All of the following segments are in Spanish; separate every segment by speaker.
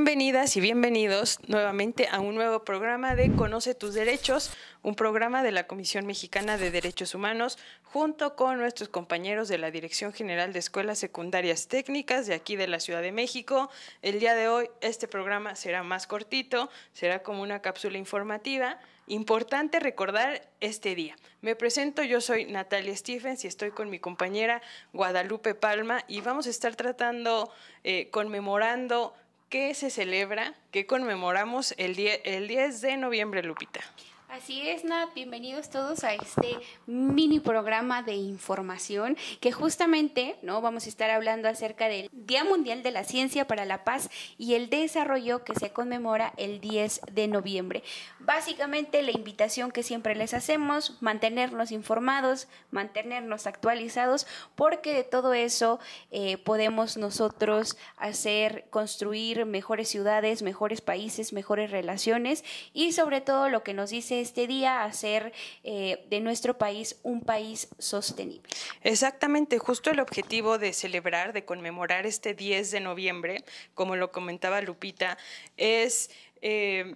Speaker 1: Bienvenidas y bienvenidos nuevamente a un nuevo programa de Conoce tus derechos, un programa de la Comisión Mexicana de Derechos Humanos, junto con nuestros compañeros de la Dirección General de Escuelas Secundarias Técnicas de aquí de la Ciudad de México. El día de hoy este programa será más cortito, será como una cápsula informativa. Importante recordar este día. Me presento, yo soy Natalia Stephens y estoy con mi compañera Guadalupe Palma y vamos a estar tratando, eh, conmemorando Qué se celebra, que conmemoramos el, el 10 de noviembre, Lupita.
Speaker 2: Así es, Nat, bienvenidos todos a este mini programa de información que justamente ¿no? vamos a estar hablando acerca del Día Mundial de la Ciencia para la Paz y el Desarrollo que se conmemora el 10 de noviembre. Básicamente la invitación que siempre les hacemos, mantenernos informados, mantenernos actualizados, porque de todo eso eh, podemos nosotros hacer, construir mejores ciudades, mejores países, mejores relaciones y sobre todo lo que nos dice este día, hacer eh, de nuestro país un país sostenible. Exactamente,
Speaker 1: justo el objetivo de celebrar, de conmemorar este 10 de noviembre, como lo comentaba Lupita, es... Eh,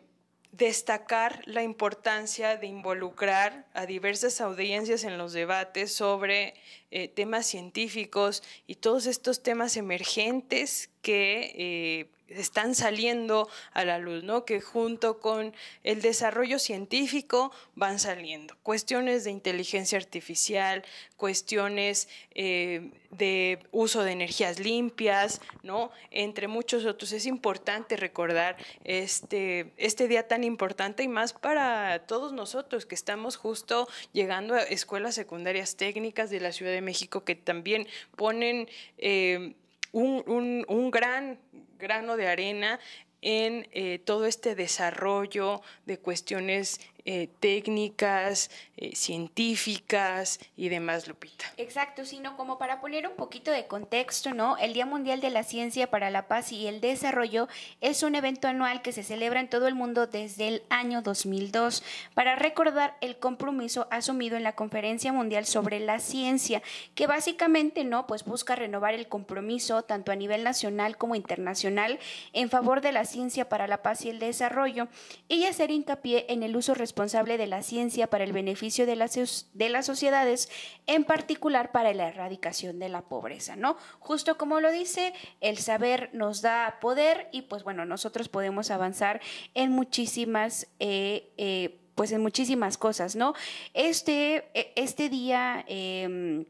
Speaker 1: destacar la importancia de involucrar a diversas audiencias en los debates sobre eh, temas científicos y todos estos temas emergentes que eh, están saliendo a la luz, ¿no? Que junto con el desarrollo científico van saliendo cuestiones de inteligencia artificial, cuestiones eh, de uso de energías limpias, ¿no? Entre muchos otros. Es importante recordar este, este día tan importante y más para todos nosotros que estamos justo llegando a escuelas secundarias técnicas de la Ciudad de México que también ponen... Eh, un, un, un, gran grano de arena en eh, todo este desarrollo de cuestiones eh, técnicas, eh, científicas y demás, Lupita.
Speaker 2: Exacto, sino como para poner un poquito de contexto, ¿no? El Día Mundial de la Ciencia para la Paz y el Desarrollo es un evento anual que se celebra en todo el mundo desde el año 2002 para recordar el compromiso asumido en la Conferencia Mundial sobre la Ciencia, que básicamente, ¿no? Pues busca renovar el compromiso tanto a nivel nacional como internacional en favor de la ciencia para la paz y el desarrollo y hacer hincapié en el uso responsable responsable de la ciencia para el beneficio de las, de las sociedades, en particular para la erradicación de la pobreza, ¿no? Justo como lo dice, el saber nos da poder y pues bueno, nosotros podemos avanzar en muchísimas... Eh, eh, pues en muchísimas cosas, ¿no? Este, e, este día... Em,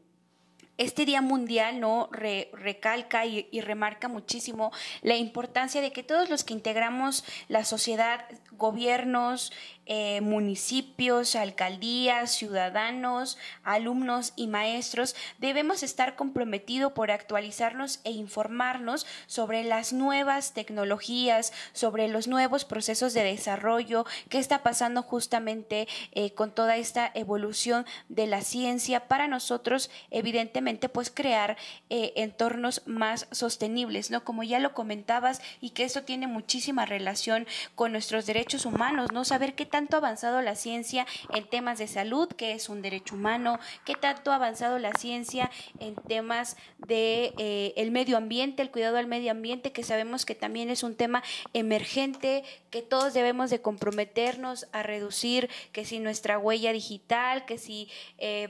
Speaker 2: este Día Mundial no recalca y, remarca muchísimo la importancia de que todos los que integramos la sociedad, gobiernos, eh, municipios, alcaldías, ciudadanos, alumnos y maestros, debemos estar comprometidos por actualizarnos e informarnos sobre las nuevas tecnologías, sobre los nuevos procesos de desarrollo, qué está pasando justamente eh, con toda esta evolución de la ciencia para nosotros, evidentemente, pues crear eh, entornos más sostenibles, ¿no? Como ya lo comentabas y que esto tiene muchísima relación con nuestros derechos humanos, ¿no? Saber qué tanto ha avanzado la ciencia en temas de salud, que es un derecho humano, qué tanto ha avanzado la ciencia en temas de eh, el medio ambiente, el cuidado al medio ambiente, que sabemos que también es un tema emergente, que todos debemos de comprometernos a reducir, que si nuestra huella digital, que si eh,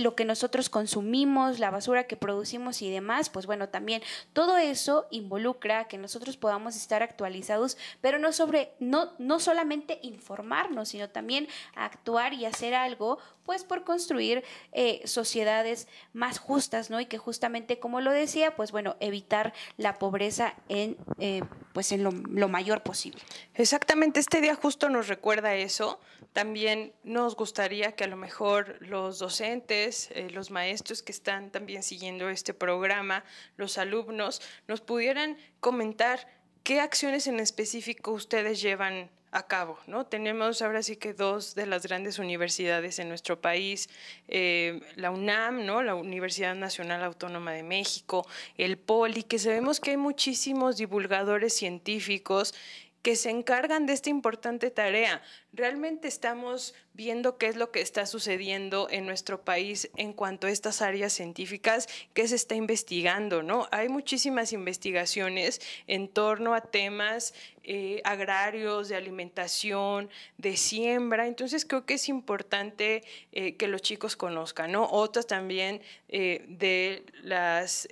Speaker 2: lo que nosotros consumimos, la basura que producimos y demás, pues bueno, también todo eso involucra que nosotros podamos estar actualizados, pero no sobre no no solamente informarnos, sino también actuar y hacer algo, pues por construir eh, sociedades más justas, ¿no? Y que justamente, como lo decía, pues bueno, evitar la pobreza en eh, pues en lo mayor posible. Exactamente, este día justo nos recuerda eso. También
Speaker 1: nos gustaría que a lo mejor los docentes eh, los maestros que están también siguiendo este programa, los alumnos, nos pudieran comentar qué acciones en específico ustedes llevan a cabo, Tenemos ahora sí que dos de las grandes universidades en nuestro país, eh, la UNAM, La Universidad Nacional Autónoma de México, el POLI, que sabemos que hay muchísimos divulgadores científicos que se encargan de esta importante tarea. ¿Realmente estamos viendo qué es lo que está sucediendo en nuestro país en cuanto a estas áreas científicas que se está investigando? ¿no? Hay muchísimas investigaciones en torno a temas eh, agrarios, de alimentación, de siembra. Entonces creo que es importante eh, que los chicos conozcan, ¿no? Otras también eh, de las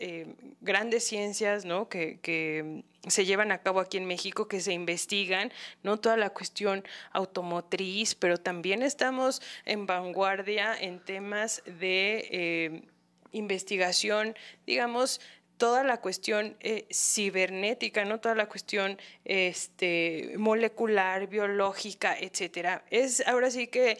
Speaker 1: grandes ciencias, ¿no? Que, se llevan a cabo aquí en México, que se investigan, ¿no? Toda la cuestión automotriz motriz, pero también estamos en vanguardia en temas de eh, investigación, digamos, toda la cuestión eh, cibernética, ¿no? Toda la cuestión este, molecular, biológica, etcétera. Es ahora sí que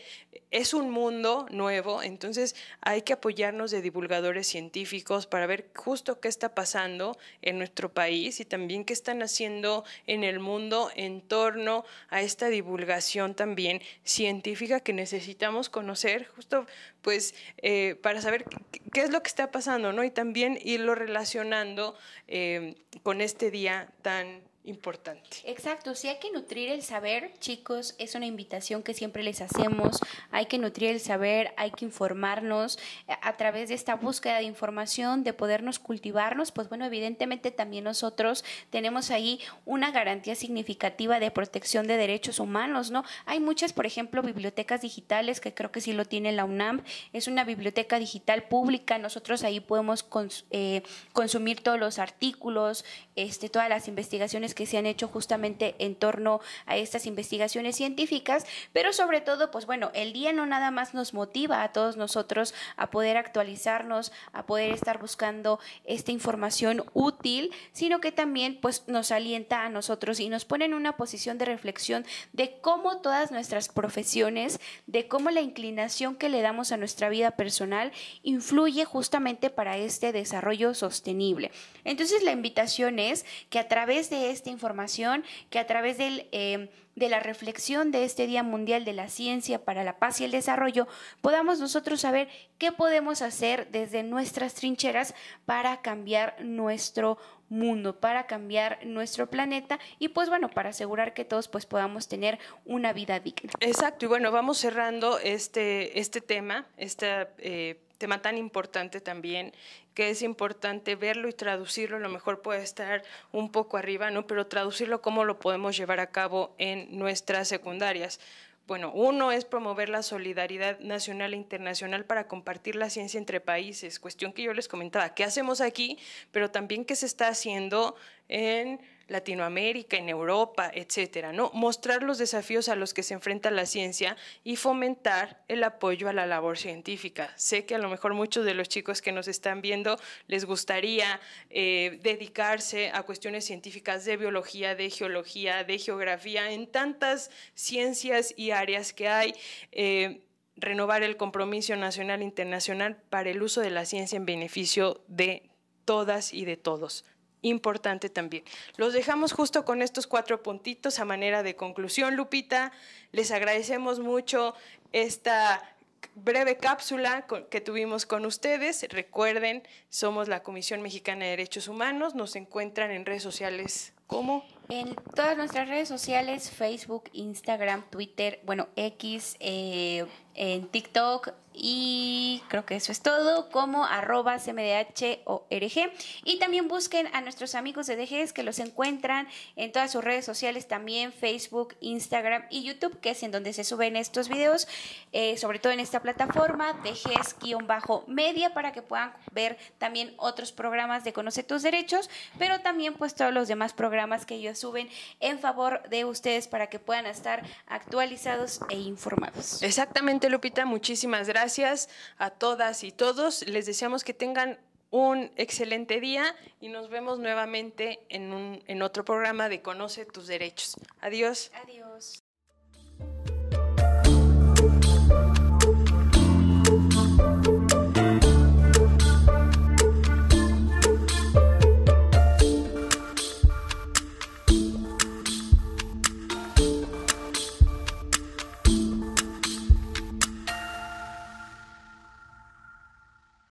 Speaker 1: es un mundo nuevo, entonces hay que apoyarnos de divulgadores científicos para ver justo qué está pasando en nuestro país y también qué están haciendo en el mundo en torno a esta divulgación también científica que necesitamos conocer. Justo pues eh, para saber qué es lo que está pasando, ¿no? Y también irlo relacionando eh, con este día tan importante.
Speaker 2: Exacto, si hay que nutrir el saber, chicos, es una invitación que siempre les hacemos, hay que nutrir el saber, hay que informarnos eh, a través de esta búsqueda de información, de podernos cultivarnos, pues bueno, evidentemente también nosotros tenemos ahí una garantía significativa de protección de derechos humanos, ¿no? Hay muchas, por ejemplo, bibliotecas digitales, que creo que sí lo tiene la UNAM, es una biblioteca digital pública, nosotros ahí podemos eh, consumir todos los artículos, este, todas las investigaciones que se han hecho justamente en torno a estas investigaciones científicas, pero sobre todo, pues bueno, el día no nada más nos motiva a todos nosotros a poder actualizarnos, a poder estar buscando esta información útil, sino que también pues nos alienta a nosotros y nos pone en una posición de reflexión de cómo todas nuestras profesiones, de cómo la inclinación que le damos a nuestra vida personal influye justamente para este desarrollo sostenible. Entonces la invitación es que a través de este esta información, que a través eh, de la reflexión de este Día Mundial de la Ciencia para la Paz y el Desarrollo, podamos nosotros saber qué podemos hacer desde nuestras trincheras para cambiar nuestro mundo, para cambiar nuestro planeta y pues bueno, para asegurar que todos pues podamos tener una vida digna. Exacto, y bueno, vamos cerrando
Speaker 1: este, este tema, este tema tan importante también que es importante verlo y traducirlo, a lo mejor puede estar un poco arriba, ¿no? Pero traducirlo cómo lo podemos llevar a cabo en nuestras secundarias. Bueno, uno es promover la solidaridad nacional e internacional para compartir la ciencia entre países, cuestión que yo les comentaba, ¿qué hacemos aquí? Pero también qué se está haciendo en Latinoamérica, en Europa, etcétera, ¿no? Mostrar los desafíos a los que se enfrenta la ciencia y fomentar el apoyo a la labor científica. Sé que a lo mejor muchos de los chicos que nos están viendo les gustaría eh, dedicarse a cuestiones científicas de biología, de geología, de geografía, en tantas ciencias y áreas que hay. Eh, renovar el compromiso nacional e internacional para el uso de la ciencia en beneficio de todas y de todos importante también. Los dejamos justo con estos cuatro puntitos a manera de conclusión, Lupita. Les agradecemos mucho esta breve cápsula que tuvimos con ustedes. Recuerden, somos la Comisión Mexicana de Derechos Humanos. Nos encuentran en redes sociales
Speaker 2: como en todas nuestras redes sociales, Facebook, Instagram, Twitter, bueno, X, eh, en TikTok y creo que eso es todo, como arroba Y también busquen a nuestros amigos de DGs que los encuentran en todas sus redes sociales, también Facebook, Instagram y YouTube, que es en donde se suben estos videos, eh, sobre todo en esta plataforma, DGs-media, para que puedan ver también otros programas de Conoce tus Derechos, pero también pues todos los demás programas que ellos suben en favor de ustedes para que puedan estar actualizados e informados. Exactamente,
Speaker 1: Lupita, muchísimas gracias a todas y todos. Les deseamos que tengan un excelente día y nos vemos nuevamente en, un, en otro programa de Conoce tus derechos. Adiós. Adiós.